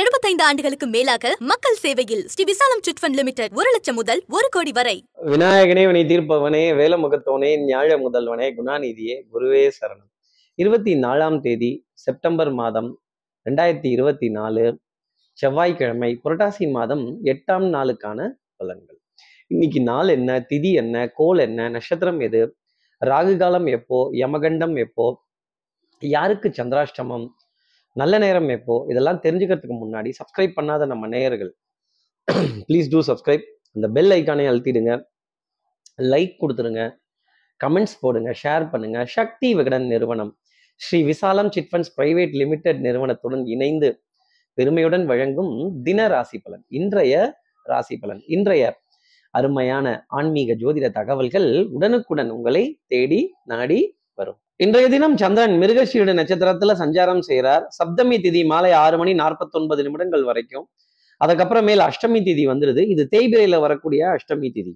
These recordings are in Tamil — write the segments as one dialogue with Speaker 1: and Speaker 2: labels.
Speaker 1: எழுபத்தைந்து ஆண்டுகளுக்கு மேலாக மக்கள் சேவையில் ஸ்ரீ விசாலம் லிமிடெட் ஒரு லட்சம் முதல் ஒரு கோடி வரை விநாயகனே வினை தீர்ப்பவனே ஞாழ முதல்வனே குணாநிதியே குருவே சரணம் இருபத்தி நாலாம் தேதி செப்டம்பர் மாதம் ரெண்டாயிரத்தி இருபத்தி நாலு செவ்வாய்க்கிழமை புரட்டாசி மாதம் எட்டாம் நாளுக்கான பலன்கள் இன்னைக்கு நாள் என்ன திதி என்ன கோல் என்ன நட்சத்திரம் எது ராகு காலம் எப்போ யமகண்டம் எப்போ யாருக்கு சந்திராஷ்டமம் நல்ல நேரம் எப்போ இதெல்லாம் தெரிஞ்சுக்கிறதுக்கு முன்னாடி சப்ஸ்கிரைப் பண்ணாத நம்ம நேயர்கள் ப்ளீஸ் டூ சப்ஸ்கிரைப் அந்த பெல் ஐக்கானே அழுத்திடுங்க லைக் கொடுத்துருங்க கமெண்ட்ஸ் போடுங்க ஷேர் பண்ணுங்க சக்தி விகடன் நிறுவனம் ஸ்ரீ விசாலம் சிட்ஃபண்ட்ஸ் பிரைவேட் லிமிடெட் நிறுவனத்துடன் இணைந்து பெருமையுடன் வழங்கும் தின ராசி பலன் இன்றைய ராசி பலன் இன்றைய அருமையான ஆன்மீக ஜோதிட தகவல்கள் உடனுக்குடன் உங்களை தேடி நாடி வரும் இன்றைய தினம் சந்திரன் மிருகஷீடு நட்சத்திரத்துல சஞ்சாரம் செய்கிறார் சப்தமி திதி மாலை ஆறு மணி ஒன்பது நிமிடங்கள் வரைக்கும் அதுக்கப்புறமேல் அஷ்டமி திதி வந்துடுது இது தேய்பிரையில வரக்கூடிய அஷ்டமி திதி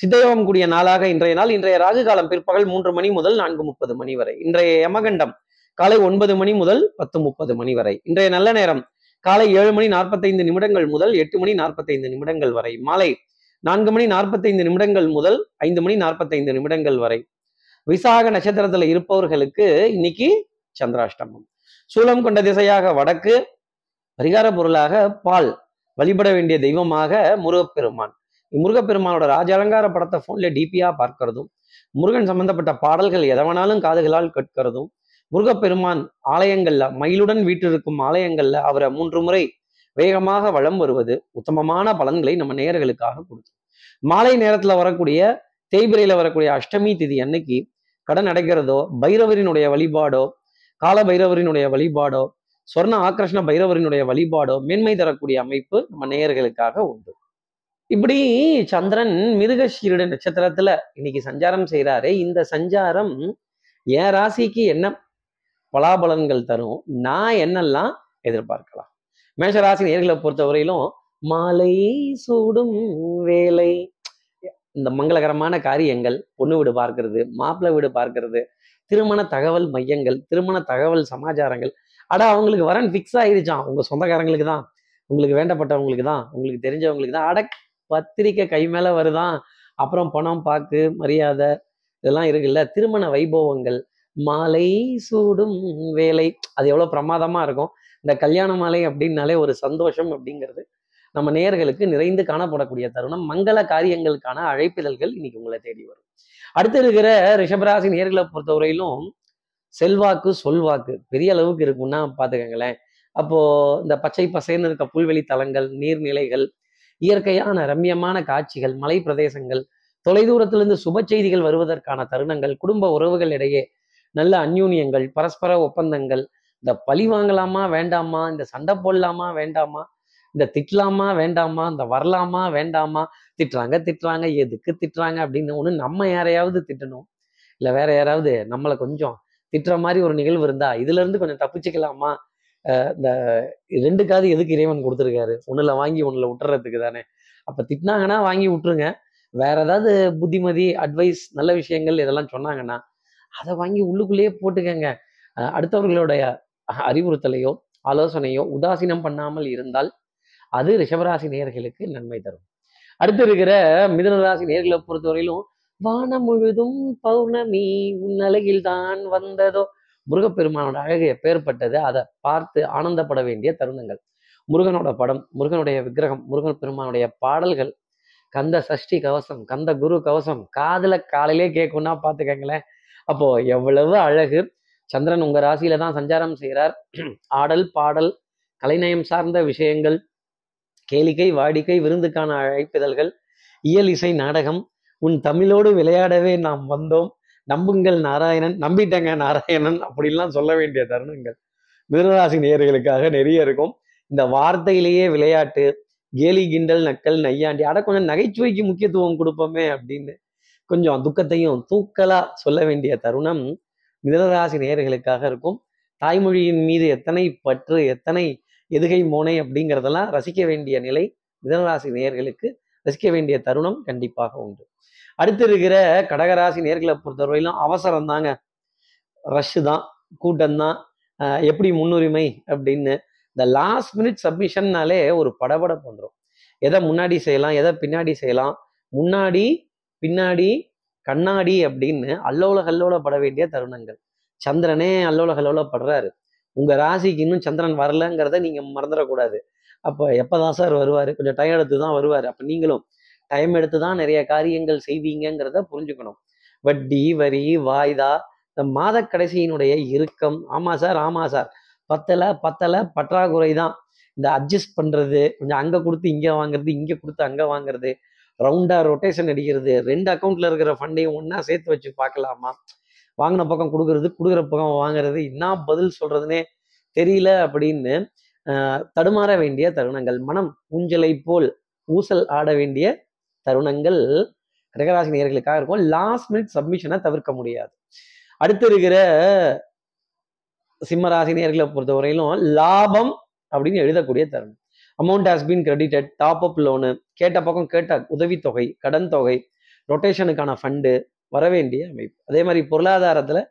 Speaker 1: சித்தயோகம் கூடிய நாளாக இன்றைய நாள் இன்றைய ராகுகாலம் காலம் பிற்பகல் மூன்று மணி முதல் நான்கு முப்பது மணி வரை இன்றைய யமகண்டம் காலை ஒன்பது மணி முதல் பத்து முப்பது மணி வரை இன்றைய நல்ல நேரம் காலை ஏழு மணி நாற்பத்தைந்து நிமிடங்கள் முதல் எட்டு மணி நாற்பத்தைந்து நிமிடங்கள் வரை மாலை நான்கு மணி நாற்பத்தைந்து நிமிடங்கள் முதல் ஐந்து மணி நாற்பத்தைந்து நிமிடங்கள் வரை விசாக நட்சத்திரத்துல இருப்பவர்களுக்கு இன்னைக்கு சந்திராஷ்டமம் சூலம் கொண்ட திசையாக வடக்கு பரிகார பொருளாக பால் வழிபட வேண்டிய தெய்வமாக முருகப்பெருமான் முருகப்பெருமானோட ராஜ அலங்கார படத்தை ஃபோன்ல டிபியா பார்க்கிறதும் முருகன் சம்பந்தப்பட்ட பாடல்கள் எதவனாலும் காதுகளால் கேட்கிறதும் முருகப்பெருமான் ஆலயங்கள்ல மயிலுடன் வீட்டிருக்கும் ஆலயங்கள்ல அவரை மூன்று முறை வேகமாக வளம் வருவது உத்தமமான பலன்களை நம்ம நேர்களுக்காக கொடுக்கும் மாலை நேரத்துல வரக்கூடிய தேய்பிரையில் வரக்கூடிய அஷ்டமி திதி அன்னைக்கு கடன் அடைக்கிறதோ பைரவரினுடைய வழிபாடோ கால பைரவரினுடைய வழிபாடோ சொர்ண ஆக்கர்ஷ்ண பைரவரினுடைய வழிபாடோ மேன்மை தரக்கூடிய அமைப்பு நம்ம நேயர்களுக்காக உண்டு இப்படி சந்திரன் மிருகஷீருட நட்சத்திரத்துல இன்னைக்கு சஞ்சாரம் செய்கிறாரு இந்த சஞ்சாரம் என் ராசிக்கு என்ன பலாபலன்கள் தரும் நான் என்னெல்லாம் எதிர்பார்க்கலாம் மேஷராசி நேர்களை பொறுத்தவரையிலும் மாலை சூடும் வேலை இந்த மங்களகரமான காரியங்கள் பொண்ணு வீடு பார்க்கறது மாப்பிள்ளை வீடு பார்க்கறது திருமண தகவல் மையங்கள் திருமண தகவல் சமாச்சாரங்கள் அடா அவங்களுக்கு வரன் ஃபிக்ஸ் ஆகிடுச்சான் உங்கள் சொந்தக்காரங்களுக்கு தான் உங்களுக்கு வேண்டப்பட்டவங்களுக்கு தான் உங்களுக்கு தெரிஞ்சவங்களுக்கு தான் அட பத்திரிக்கை கை மேலே வருதான் அப்புறம் பணம் பார்க்கு மரியாதை இதெல்லாம் இருக்குல்ல திருமண வைபவங்கள் மாலை சூடும் வேலை அது எவ்வளோ பிரமாதமாக இருக்கும் இந்த கல்யாண மாலை அப்படின்னாலே ஒரு சந்தோஷம் அப்படிங்கிறது நம்ம நேர்களுக்கு நிறைந்து காணப்படக்கூடிய தருணம் மங்கள காரியங்களுக்கான அழைப்பிதழ்கள் இன்னைக்கு உங்களை தேடி வரும் அடுத்து இருக்கிற ரிஷபராசி நேர்களை பொறுத்தவரையிலும் செல்வாக்கு சொல்வாக்கு பெரிய அளவுக்கு இருக்கும்னா பாத்துக்கங்களேன் அப்போ இந்த பச்சை பசைன்னு இருக்க புல்வெளி தலங்கள் நீர்நிலைகள் இயற்கையான ரம்யமான காட்சிகள் மலை பிரதேசங்கள் தொலைதூரத்திலிருந்து சுப செய்திகள் வருவதற்கான தருணங்கள் குடும்ப உறவுகளிடையே நல்ல அந்யூன்யங்கள் பரஸ்பர ஒப்பந்தங்கள் இந்த பழி வாங்கலாமா வேண்டாமா இந்த சண்டை போடலாமா வேண்டாமா இந்த திட்டலாமா வேண்டாமா இந்த வரலாமா வேண்டாமா திட்டுறாங்க திட்டுறாங்க எதுக்கு திட்டுறாங்க அப்படின்னு ஒன்று நம்ம யாரையாவது திட்டணும் இல்லை வேற யாராவது நம்மளை கொஞ்சம் திட்டுற மாதிரி ஒரு நிகழ்வு இருந்தா இதுல இருந்து கொஞ்சம் தப்பிச்சுக்கலாமா இந்த ரெண்டு காது எதுக்கு இறைவன் கொடுத்துருக்காரு ஒண்ணுல வாங்கி ஒண்ணுல விட்டுறதுக்கு தானே அப்ப திட்டினாங்கன்னா வாங்கி விட்டுருங்க வேற ஏதாவது புத்திமதி அட்வைஸ் நல்ல விஷயங்கள் இதெல்லாம் சொன்னாங்கன்னா அதை வாங்கி உள்ளுக்குள்ளேயே போட்டுக்கங்க அடுத்தவர்களுடைய அறிவுறுத்தலையோ ஆலோசனையோ உதாசீனம் பண்ணாமல் இருந்தால் அது ரிஷபராசி நேர்களுக்கு நன்மை தரும் அடுத்து இருக்கிற மிதனராசி நேர்களை பொறுத்தவரையிலும் வானம் முழுதும் பௌர்ணமி உன்னலையில் தான் வந்ததோ முருகப்பெருமானோட அழகு எப்பேற்பட்டது அதை பார்த்து ஆனந்தப்பட வேண்டிய தருணங்கள் முருகனோட படம் முருகனுடைய விக்கிரகம் முருகன் பெருமானுடைய பாடல்கள் கந்த சஷ்டி கவசம் கந்த குரு கவசம் காதல காலையிலே கேட்கும்னா பார்த்துக்கங்களேன் அப்போ எவ்வளவு அழகு சந்திரன் உங்க ராசியில தான் சஞ்சாரம் செய்கிறார் ஆடல் பாடல் கலைநயம் சார்ந்த விஷயங்கள் கேளிக்கை வாடிக்கை விருந்துக்கான அழைப்பிதழ்கள் இயல் இசை நாடகம் உன் தமிழோடு விளையாடவே நாம் வந்தோம் நம்புங்கள் நாராயணன் நம்பிட்டங்க நாராயணன் அப்படின்லாம் சொல்ல வேண்டிய தருணங்கள் மிருகராசி நேயர்களுக்காக நிறைய இருக்கும் இந்த வார்த்தையிலேயே விளையாட்டு கேலி கிண்டல் நக்கல் நையாண்டி அட கொஞ்சம் நகைச்சுவைக்கு முக்கியத்துவம் கொடுப்போமே அப்படின்னு கொஞ்சம் துக்கத்தையும் தூக்கலா சொல்ல வேண்டிய தருணம் மிதனராசி நேயர்களுக்காக இருக்கும் தாய்மொழியின் மீது எத்தனை பற்று எத்தனை எதுகை மோனை அப்படிங்கிறதெல்லாம் ரசிக்க வேண்டிய நிலை மிதனராசி நேர்களுக்கு ரசிக்க வேண்டிய தருணம் கண்டிப்பாக உண்டு அடுத்து இருக்கிற கடகராசி நேர்களை பொறுத்தவரையிலும் அவசரம் தாங்க ரஷ்ஷு தான் கூட்டம் தான் எப்படி முன்னுரிமை அப்படின்னு இந்த லாஸ்ட் மினிட் சப்மிஷன்னாலே ஒரு படபட பண்ணுறோம் எதை முன்னாடி செய்யலாம் எதை பின்னாடி செய்யலாம் முன்னாடி பின்னாடி கண்ணாடி அப்படின்னு அல்லோல கல்லோல பட வேண்டிய தருணங்கள் சந்திரனே அல்லோல கல்லோல படுறாரு உங்கள் ராசிக்கு இன்னும் சந்திரன் வரலங்கிறத நீங்கள் மறந்துடக்கூடாது அப்போ எப்போ தான் சார் வருவார் கொஞ்சம் டைம் எடுத்து தான் வருவார் அப்போ நீங்களும் டைம் எடுத்து தான் நிறைய காரியங்கள் செய்வீங்கிறத புரிஞ்சுக்கணும் வட்டி வரி வாய்தா இந்த மாத கடைசியினுடைய இறுக்கம் ஆமாம் சார் ஆமாம் சார் பத்தலை பத்தலை பற்றாக்குறை தான் இந்த அட்ஜஸ்ட் பண்ணுறது கொஞ்சம் அங்கே கொடுத்து இங்கே வாங்குறது இங்கே கொடுத்து அங்கே வாங்குறது ரவுண்டாக ரொட்டேஷன் அடிக்கிறது ரெண்டு அக்கௌண்ட்டில் இருக்கிற ஃபண்டையும் ஒன்றா சேர்த்து வச்சு பார்க்கலாமா வாங்கின பக்கம் கொடுக்கறது கொடுக்குற பக்கம் வாங்குறது என்ன பதில் சொல்றதுன்னே தெரியல அப்படின்னு தடுமாற வேண்டிய தருணங்கள் மனம் ஊஞ்சலை போல் ஊசல் ஆட வேண்டிய தருணங்கள் கடகராசி நேர்களுக்காக இருக்கும் லாஸ்ட் மினிட் சப்மிஷனை தவிர்க்க முடியாது அடுத்து இருக்கிற சிம்ம ராசி நேர்களை பொறுத்த வரையிலும் லாபம் அப்படின்னு எழுதக்கூடிய தருணம் amount has been credited top up loan கேட்ட பக்கம் கேட்ட உதவித்தொகை கடன் தொகை ரொட்டேஷனுக்கான ஃபண்டு வரவேண்டிய அமைப்பு அதே மாதிரி பொருளாதாரத்தில்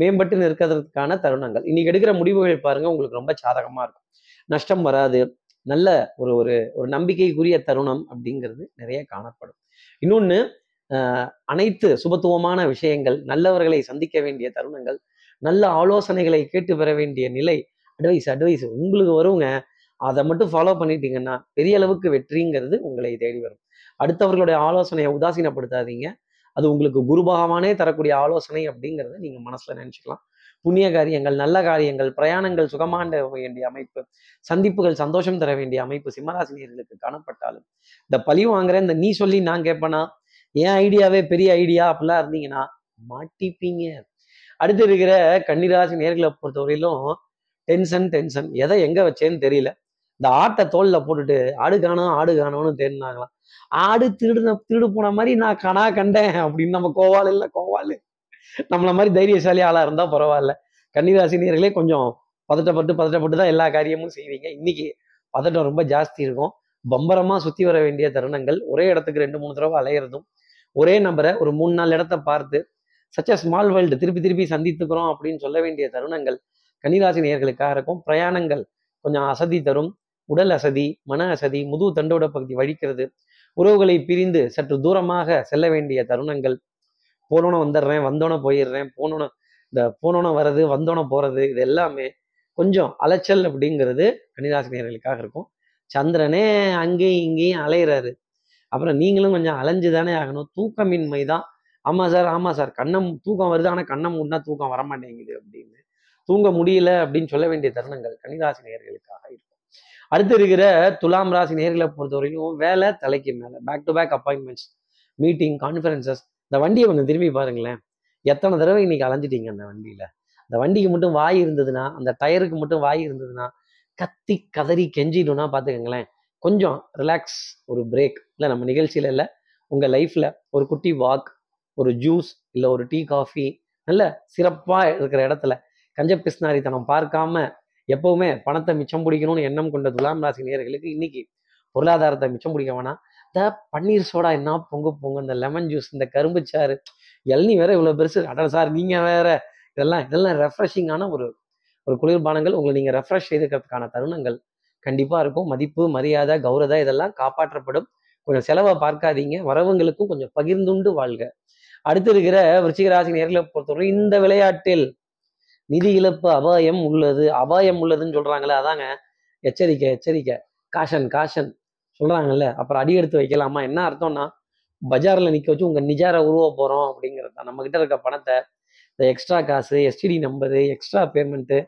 Speaker 1: மேம்பட்டு நிற்கிறதுக்கான தருணங்கள் இன்னைக்கு எடுக்கிற முடிவுகள் பாருங்க உங்களுக்கு ரொம்ப சாதகமாக இருக்கும் நஷ்டம் வராது நல்ல ஒரு ஒரு ஒரு நம்பிக்கைக்குரிய தருணம் அப்படிங்கிறது நிறைய காணப்படும் இன்னொன்று அனைத்து சுபத்துவமான விஷயங்கள் நல்லவர்களை சந்திக்க வேண்டிய தருணங்கள் நல்ல ஆலோசனைகளை கேட்டு பெற வேண்டிய நிலை அட்வைஸ் அட்வைஸ் உங்களுக்கு வருங்க அதை மட்டும் ஃபாலோ பண்ணிட்டீங்கன்னா பெரிய அளவுக்கு வெற்றிங்கிறது உங்களை தேடி வரும் அடுத்தவர்களுடைய ஆலோசனையை உதாசீனப்படுத்தாதீங்க அது உங்களுக்கு குரு பகவானே தரக்கூடிய ஆலோசனை அப்படிங்கிறத நீங்கள் மனசில் நினச்சிக்கலாம் புண்ணிய காரியங்கள் நல்ல காரியங்கள் பிரயாணங்கள் சுகமாண்ட வேண்டிய அமைப்பு சந்திப்புகள் சந்தோஷம் தர வேண்டிய அமைப்பு சிம்மராசினியர்களுக்கு காணப்பட்டாலும் இந்த பழி வாங்குற இந்த நீ சொல்லி நான் கேட்பேனா என் ஐடியாவே பெரிய ஐடியா அப்படிலாம் இருந்தீங்கன்னா மாட்டிப்பீங்க அடுத்து இருக்கிற கன்னிராசி நேர்களை பொறுத்தவரையிலும் டென்ஷன் டென்ஷன் எதை எங்க வச்சேன்னு தெரியல இந்த ஆட்டை தோல்ல போட்டுட்டு ஆடு காணும் ஆடு காணும்னு தேடினாங்களாம் ஆடு திருடுன திருடு போன மாதிரி நான் கனா கண்டேன் அப்படின்னு நம்ம கோவால் இல்லை கோவால் நம்மளை மாதிரி தைரியசாலி ஆளா இருந்தா பரவாயில்ல கன்னிராசி நேர்களே கொஞ்சம் பதட்டப்பட்டு பதட்டப்பட்டு தான் எல்லா காரியமும் செய்வீங்க இன்னைக்கு பதட்டம் ரொம்ப ஜாஸ்தி இருக்கும் பம்பரமா சுத்தி வர வேண்டிய தருணங்கள் ஒரே இடத்துக்கு ரெண்டு மூணு தடவை அலையிறதும் ஒரே நம்பரை ஒரு மூணு நாலு இடத்த பார்த்து சச்ச ஸ்மால் வேர்ல்டு திருப்பி திருப்பி சந்தித்துக்கிறோம் அப்படின்னு சொல்ல வேண்டிய தருணங்கள் கன்னிராசி நேர்களுக்காக இருக்கும் பிரயாணங்கள் கொஞ்சம் அசதி தரும் உடல் அசதி மன அசதி முது தண்டோட பகுதி வழிக்கிறது உறவுகளை பிரிந்து சற்று தூரமாக செல்ல வேண்டிய தருணங்கள் போனோன்னு வந்துடுறேன் வந்தோன்னே போயிடுறேன் போனோன்னு இந்த போனோன்னு வர்றது வந்தோன்னே போகிறது இது எல்லாமே கொஞ்சம் அலைச்சல் அப்படிங்கிறது கன்னிராசினியர்களுக்காக இருக்கும் சந்திரனே அங்கேயும் இங்கேயும் அலையிறாரு அப்புறம் நீங்களும் கொஞ்சம் அலைஞ்சு தானே ஆகணும் தூக்கமின்மை தான் ஆமாம் சார் ஆமாம் சார் கண்ணம் தூக்கம் வருது ஆனால் கண்ணம் மூடினா தூக்கம் வரமாட்டேங்குது அப்படின்னு தூங்க முடியல அப்படின்னு சொல்ல வேண்டிய தருணங்கள் கன்னிராசினியர்களுக்காக இருக்கும் அடுத்து இருக்கிற துலாம் ராசி நேர்களை பொறுத்த வரைக்கும் வேலை தலைக்கு மேலே back to back appointments meeting conferences இந்த வண்டியை கொஞ்சம் திரும்பி பாருங்களேன் எத்தனை தடவை இன்னைக்கு அலைஞ்சிட்டீங்க அந்த வண்டியில அந்த வண்டிக்கு மட்டும் வாய் இருந்ததுன்னா அந்த டயருக்கு மட்டும் வாய் இருந்ததுன்னா கத்தி கதறி கெஞ்சிடும்னா பார்த்துக்கோங்களேன் கொஞ்சம் ரிலாக்ஸ் ஒரு பிரேக் இல்லை நம்ம நிகழ்ச்சியில் இல்லை உங்கள் லைஃப்பில் ஒரு குட்டி வாக் ஒரு ஜூஸ் இல்லை ஒரு டீ காஃபி நல்ல சிறப்பாக இருக்கிற இடத்துல கஞ்ச தனம் பார்க்காம எப்பவுமே பணத்தை மிச்சம் பிடிக்கணும்னு எண்ணம் கொண்ட துலாம் ராசி நேர்களுக்கு இன்னைக்கு பொருளாதாரத்தை மிச்சம் பிடிக்க வேணாம் இந்த பன்னீர் சோடா என்ன பொங்க பொங்கு இந்த லெமன் ஜூஸ் இந்த கரும்பு சாறு எல்லி வேற இவ்வளோ பெருசு அடல் சார் நீங்க வேற இதெல்லாம் இதெல்லாம் ரெஃப்ரெஷிங்கான ஒரு ஒரு குளிர்பானங்கள் உங்களை நீங்க ரெஃப்ரெஷ் செய்துக்கிறதுக்கான தருணங்கள் கண்டிப்பா இருக்கும் மதிப்பு மரியாதை கௌரவ இதெல்லாம் காப்பாற்றப்படும் கொஞ்சம் செலவை பார்க்காதீங்க வரவங்களுக்கும் கொஞ்சம் பகிர்ந்துண்டு வாழ்க அடுத்து இருக்கிற விருச்சிக ராசி நேர்களை பொறுத்தவரை இந்த விளையாட்டில் நிதி இழப்பு அபாயம் உள்ளது அபாயம் உள்ளதுன்னு சொல்கிறாங்களே அதாங்க எச்சரிக்கை எச்சரிக்கை காஷன் காஷன் சொல்கிறாங்கல்ல அப்புறம் அடி எடுத்து வைக்கலாமா என்ன அர்த்தம்னா பஜாரில் நிற்க வச்சு உங்கள் நிஜார உருவ போகிறோம் அப்படிங்கிறது தான் நம்மக்கிட்ட இருக்க பணத்தை இந்த எக்ஸ்ட்ரா காசு எஸ்டிடி நம்பரு எக்ஸ்ட்ரா பேமெண்ட்டு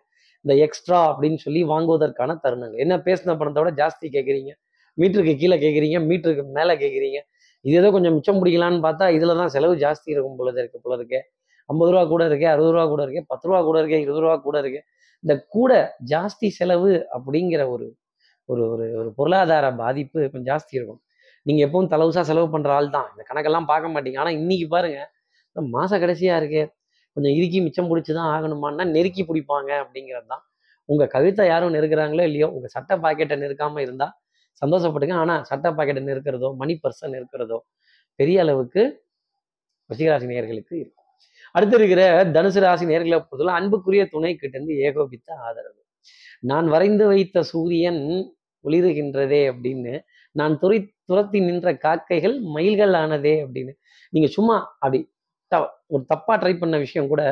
Speaker 1: இந்த எக்ஸ்ட்ரா அப்படின்னு சொல்லி வாங்குவதற்கான தருணங்கள் என்ன பேசின பணத்தை விட ஜாஸ்தி கேட்குறீங்க மீட்டருக்கு கீழே கேட்குறீங்க மீட்டருக்கு மேலே கேட்குறீங்க இது ஏதோ கொஞ்சம் மிச்சம் பிடிக்கலான்னு பார்த்தா இதில் தான் செலவு ஜாஸ்தி இருக்கும் பொழுது இருக்கு பொழுதுக்கு ஐம்பது ரூபா கூட இருக்கே அறுபது ரூபா கூட இருக்கே பத்து ரூபா கூட இருக்கே இருபது ரூபா கூட இருக்கே இந்த கூட ஜாஸ்தி செலவு அப்படிங்கிற ஒரு ஒரு ஒரு ஒரு பொருளாதார பாதிப்பு கொஞ்சம் ஜாஸ்தி இருக்கும் நீங்கள் எப்பவும் தலவுசாக செலவு பண்ணுற ஆள் தான் இந்த கணக்கெல்லாம் பார்க்க மாட்டீங்க ஆனால் இன்றைக்கி பாருங்கள் மாத கடைசியாக இருக்கே கொஞ்சம் இறுக்கி மிச்சம் பிடிச்சி தான் ஆகணுமான்னா நெருக்கி பிடிப்பாங்க அப்படிங்கிறது தான் உங்கள் கவிதை யாரும் நெருக்கிறாங்களோ இல்லையோ உங்கள் சட்டை பாக்கெட்டை நெருக்காமல் இருந்தால் சந்தோஷப்பட்டுங்க ஆனால் சட்டை பாக்கெட்டை நெருக்கிறதோ மணி பர்சன் நெருக்கிறதோ பெரிய அளவுக்கு ரிஷிகராசி இருக்கும் அடுத்து இருக்கிற தனுசு ராசி நேர்களை பொறுத்தவரை அன்புக்குரிய துணை இருந்து ஏகோபித்த ஆதரவு நான் வரைந்து வைத்த சூரியன் ஒளிருகின்றதே அப்படின்னு நான் துறை துரத்தி நின்ற காக்கைகள் மயில்கள் ஆனதே அப்படின்னு நீங்க சும்மா அப்படி த ஒரு தப்பா ட்ரை பண்ண விஷயம் கூட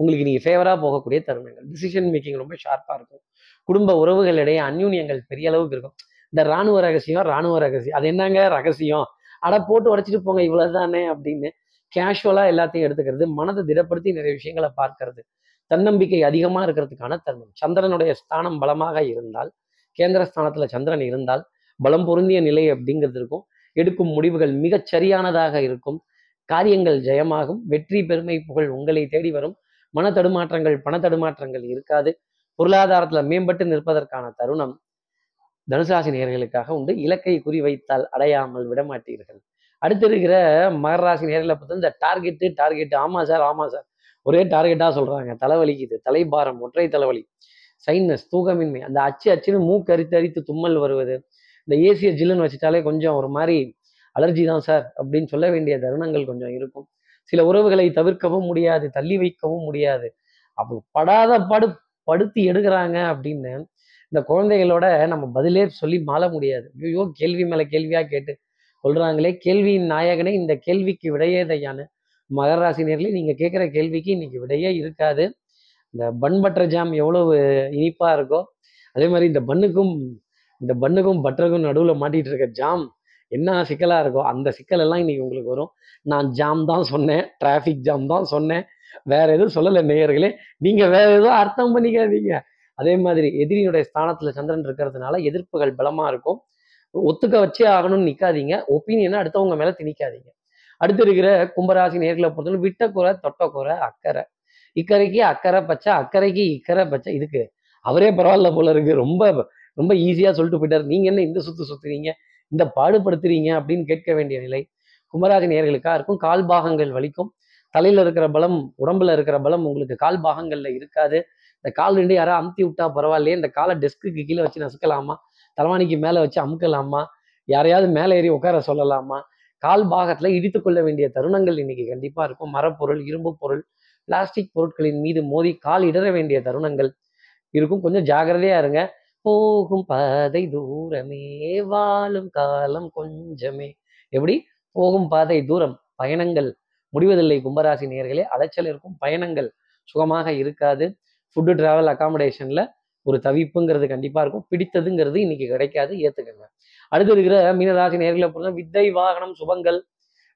Speaker 1: உங்களுக்கு நீங்க ஃபேவரா போகக்கூடிய தருணங்கள் டிசிஷன் மேக்கிங் ரொம்ப ஷார்ப்பா இருக்கும் குடும்ப உறவுகளிடையே அந்யூன்யங்கள் பெரிய அளவுக்கு இருக்கும் இந்த ராணுவ ரகசியம் ராணுவ ரகசியம் அது என்னங்க ரகசியம் அடை போட்டு உடைச்சிட்டு போங்க இவ்வளவுதானே அப்படின்னு கேஷுவலாக எல்லாத்தையும் எடுத்துக்கிறது மனதை திடப்படுத்தி நிறைய விஷயங்களை பார்க்கறது தன்னம்பிக்கை அதிகமாக இருக்கிறதுக்கான தருணம் சந்திரனுடைய ஸ்தானம் பலமாக இருந்தால் கேந்திர ஸ்தானத்தில் சந்திரன் இருந்தால் பலம் பொருந்திய நிலை அப்படிங்கிறது இருக்கும் எடுக்கும் முடிவுகள் மிகச் சரியானதாக இருக்கும் காரியங்கள் ஜெயமாகும் வெற்றி பெருமை புகழ் உங்களை தேடி வரும் மன தடுமாற்றங்கள் பண தடுமாற்றங்கள் இருக்காது பொருளாதாரத்தில் மேம்பட்டு நிற்பதற்கான தருணம் தனுசாசி நேர்களுக்காக உண்டு இலக்கை குறிவைத்தால் அடையாமல் விடமாட்டீர்கள் அடுத்து இருக்கிற மகர ராசி நேரில் பார்த்தா இந்த டார்கெட்டு டார்கெட்டு ஆமாம் சார் ஆமாம் சார் ஒரே டார்கெட்டாக சொல்கிறாங்க தலைவலிக்குது தலைபாரம் ஒற்றை தலைவலி சைன்னஸ் தூக்கமின்மை அந்த அச்சு அச்சுன்னு மூக்கு அரித்து அரித்து தும்மல் வருவது இந்த ஏசியை ஜில்லுன்னு வச்சுட்டாலே கொஞ்சம் ஒரு மாதிரி அலர்ஜி தான் சார் அப்படின்னு சொல்ல வேண்டிய தருணங்கள் கொஞ்சம் இருக்கும் சில உறவுகளை தவிர்க்கவும் முடியாது தள்ளி வைக்கவும் முடியாது அப்போ படாத படு படுத்தி எடுக்கிறாங்க அப்படின்னு இந்த குழந்தைகளோட நம்ம பதிலே சொல்லி மாற முடியாது ஐயோ கேள்வி மேலே கேள்வியாக கேட்டு சொல்றாங்களே கேள்வியின் நாயகனே இந்த கேள்விக்கு விடையே தையானு மகர ராசி நேரில் நீங்க கேட்குற கேள்விக்கு இன்னைக்கு விடையே இருக்காது இந்த பன் பட்டர் ஜாம் எவ்வளவு இனிப்பா இருக்கோ அதே மாதிரி இந்த பண்ணுக்கும் இந்த பண்ணுக்கும் பட்டருக்கும் நடுவில் மாட்டிகிட்டு இருக்க ஜாம் என்ன சிக்கலாக இருக்கோ அந்த சிக்கல் எல்லாம் இன்னைக்கு உங்களுக்கு வரும் நான் ஜாம் தான் சொன்னேன் டிராஃபிக் ஜாம் தான் சொன்னேன் வேற எதுவும் சொல்லலை நேயர்களே நீங்கள் வேற எதுவும் அர்த்தம் பண்ணிக்காதீங்க அதே மாதிரி எதிரியினுடைய ஸ்தானத்தில் சந்திரன் இருக்கிறதுனால எதிர்ப்புகள் பலமாக இருக்கும் ஒத்துக்க வச்சே ஆகணும்னு நிற்காதீங்க ஒப்பீனியனை அடுத்தவங்க மேல திணிக்காதீங்க அடுத்து இருக்கிற கும்பராசி நேர்களை பொறுத்தவரை விட்டக்குறை தொட்டக்குறை அக்கறை இக்கரைக்கு அக்கறை பச்சை அக்கறைக்கு இக்கரை பச்சை இதுக்கு அவரே பரவாயில்ல போல இருக்கு ரொம்ப ரொம்ப ஈஸியா சொல்லிட்டு போயிட்டார் நீங்க என்ன இந்த சுத்து சுத்துறீங்க இந்த பாடுபடுத்துறீங்க அப்படின்னு கேட்க வேண்டிய நிலை கும்பராசி நேர்களுக்காக இருக்கும் கால் பாகங்கள் வலிக்கும் தலையில இருக்கிற பலம் உடம்புல இருக்கிற பலம் உங்களுக்கு கால் பாகங்களில் இருக்காது இந்த கால் ரெண்டு யாராவது அமுத்தி விட்டா பரவாயில்லையே இந்த காலை டெஸ்க்கு கீழே வச்சு நசுக்கலாமா தலைவாணிக்கு மேலே வச்சு அமுக்கலாமா யாரையாவது மேலே ஏறி உட்கார சொல்லலாமா கால் பாகத்தில் இடித்து கொள்ள வேண்டிய தருணங்கள் இன்னைக்கு கண்டிப்பாக இருக்கும் மரப்பொருள் இரும்பு பொருள் பிளாஸ்டிக் பொருட்களின் மீது மோதி கால் இடற வேண்டிய தருணங்கள் இருக்கும் கொஞ்சம் ஜாகிரதையா இருங்க போகும் பாதை தூரமே வாழும் காலம் கொஞ்சமே எப்படி போகும் பாதை தூரம் பயணங்கள் முடிவதில்லை கும்பராசி நேர்களே அலைச்சல் இருக்கும் பயணங்கள் சுகமாக இருக்காது ஃபுட்டு டிராவல் அகாமடேஷனில் ஒரு தவிப்புங்கிறது கண்டிப்பாக இருக்கும் பிடித்ததுங்கிறது இன்னைக்கு கிடைக்காது ஏற்றுக்கங்க அடுத்து இருக்கிற மீனராசி நேர்களை பொறுத்த வித்தை வாகனம் சுபங்கள்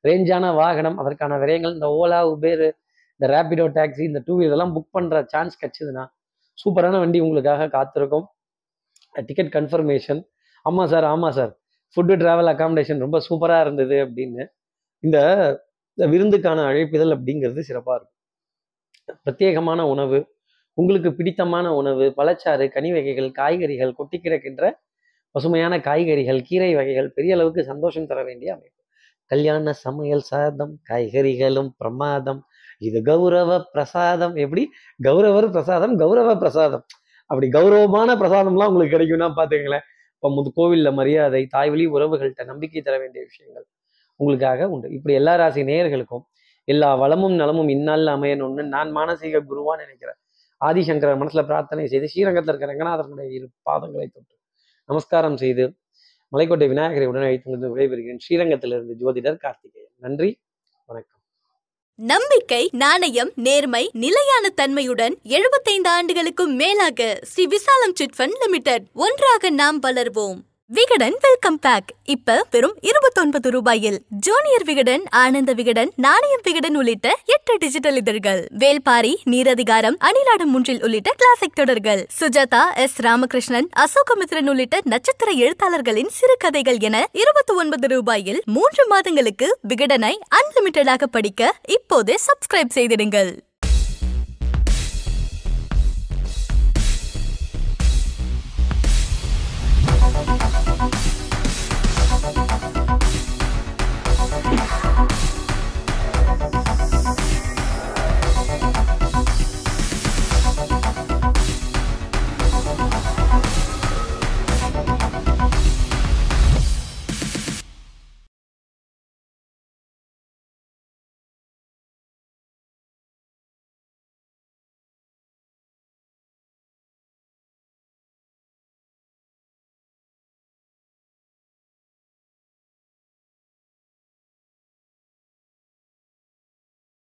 Speaker 1: ரேஞ்சான வாகனம் அதற்கான விரயங்கள் இந்த ஓலா உபேர் இந்த ரேபிடோ டாக்ஸி இந்த டூ இதெல்லாம் புக் பண்ணுற சான்ஸ் கிடச்சிதுன்னா சூப்பரான வண்டி உங்களுக்காக காத்திருக்கும் டிக்கெட் கன்ஃபர்மேஷன் ஆமாம் சார் ஆமாம் சார் ஃபுட்டு ட்ராவல் அகாமடேஷன் ரொம்ப சூப்பராக இருந்தது அப்படின்னு இந்த விருந்துக்கான அழைப்பிதழ் அப்படிங்கிறது சிறப்பாக இருக்கும் பிரத்யேகமான உணவு உங்களுக்கு பிடித்தமான உணவு பழச்சாறு கனி வகைகள் காய்கறிகள் கொட்டி கிடக்கின்ற பசுமையான காய்கறிகள் கீரை வகைகள் பெரிய அளவுக்கு சந்தோஷம் தர வேண்டிய அமைப்பு கல்யாண சமையல் சாதம் காய்கறிகளும் பிரமாதம் இது கௌரவ பிரசாதம் எப்படி கௌரவர் பிரசாதம் கௌரவ பிரசாதம் அப்படி கௌரவமான பிரசாதம்லாம் உங்களுக்கு கிடைக்கும்னா பார்த்துக்கங்களேன் இப்போ முது கோவிலில் மரியாதை தாய் வழி உறவுகள்கிட்ட நம்பிக்கை தர வேண்டிய விஷயங்கள் உங்களுக்காக உண்டு இப்படி எல்லா ராசி நேயர்களுக்கும் எல்லா வளமும் நலமும் இந்நாளில் அமையணும்னு நான் மானசீக குருவான்னு நினைக்கிறேன் ஆதிசங்கரர் மனசுல பிரார்த்தனை செய்து ஸ்ரீரங்கத்தில் இருக்கிற ரங்கநாதனுடைய இரு பாதங்களை தொட்டு நமஸ்காரம் செய்து மலைக்கோட்டை விநாயகரை உடனே வைத்து விடைபெறுகிறேன் ஸ்ரீரங்கத்திலிருந்து ஜோதிடர் கார்த்திகேயன் நன்றி வணக்கம் நம்பிக்கை நாணயம் நேர்மை நிலையான தன்மையுடன் எழுபத்தைந்து ஆண்டுகளுக்கும் மேலாக ஸ்ரீ விசாலம் சிட் ஃபண்ட் லிமிடெட் ஒன்றாக நாம் வளர்வோம் விகடன் வெல்கம் பேக் இப்ப வெறும் இருபத்தொன்பது ரூபாயில் ஜூனியர் விகடன் ஆனந்த விகடன் நாணயம் விகடன் உள்ளிட்ட எட்டு டிஜிட்டல் இதழ்கள் வேல்பாரி நீரதிகாரம் அணிலாடும் முன்றில் உள்ளிட்ட கிளாசிக் தொடர்கள் சுஜாதா எஸ் ராமகிருஷ்ணன் அசோகமித்ரன் உள்ளிட்ட நட்சத்திர எழுத்தாளர்களின் சிறுகதைகள் என இருபத்தி ஒன்பது ரூபாயில் மூன்று மாதங்களுக்கு விகடனை அன்லிமிட்டடாக படிக்க இப்போதே சப்ஸ்கிரைப் செய்திடுங்கள்